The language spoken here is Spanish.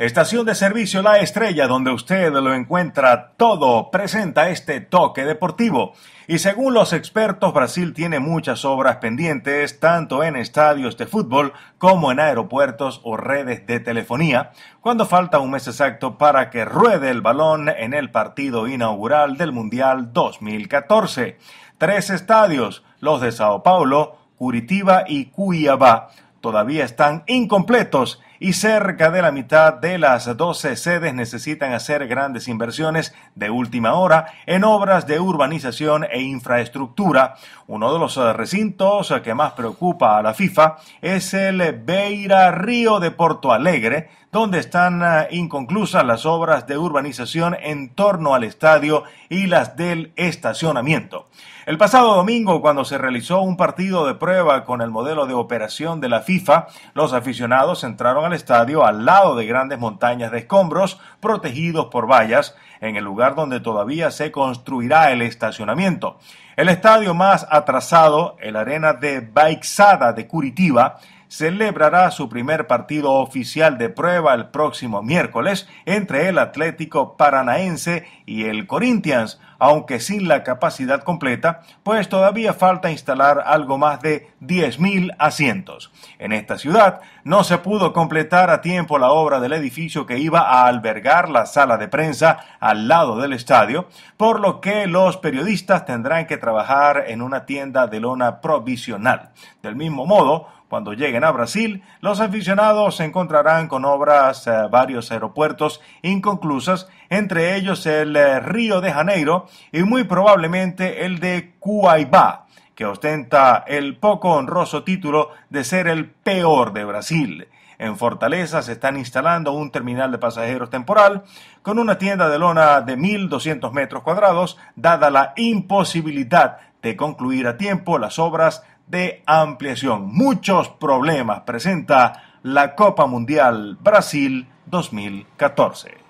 Estación de servicio La Estrella, donde usted lo encuentra todo, presenta este toque deportivo. Y según los expertos, Brasil tiene muchas obras pendientes, tanto en estadios de fútbol como en aeropuertos o redes de telefonía, cuando falta un mes exacto para que ruede el balón en el partido inaugural del Mundial 2014. Tres estadios, los de Sao Paulo, Curitiba y Cuiabá, todavía están incompletos y cerca de la mitad de las 12 sedes necesitan hacer grandes inversiones de última hora en obras de urbanización e infraestructura. Uno de los eh, recintos eh, que más preocupa a la FIFA es el Beira Río de Porto Alegre, donde están eh, inconclusas las obras de urbanización en torno al estadio y las del estacionamiento. El pasado domingo, cuando se realizó un partido de prueba con el modelo de operación de la FIFA, los aficionados entraron a estadio al lado de grandes montañas de escombros protegidos por vallas, en el lugar donde todavía se construirá el estacionamiento. El estadio más atrasado, el Arena de Baixada de Curitiba, celebrará su primer partido oficial de prueba el próximo miércoles entre el Atlético Paranaense y el Corinthians, aunque sin la capacidad completa, pues todavía falta instalar algo más de 10.000 asientos. En esta ciudad no se pudo completar a tiempo la obra del edificio que iba a albergar la sala de prensa al lado del estadio, por lo que los periodistas tendrán que trabajar en una tienda de lona provisional. Del mismo modo, cuando lleguen a Brasil, los aficionados se encontrarán con obras eh, varios aeropuertos inconclusas, entre ellos el eh, Río de Janeiro y muy probablemente el de Cuiabá, que ostenta el poco honroso título de ser el peor de Brasil. En Fortaleza se están instalando un terminal de pasajeros temporal con una tienda de lona de 1.200 metros cuadrados, dada la imposibilidad de concluir a tiempo las obras de ampliación. Muchos problemas presenta la Copa Mundial Brasil 2014.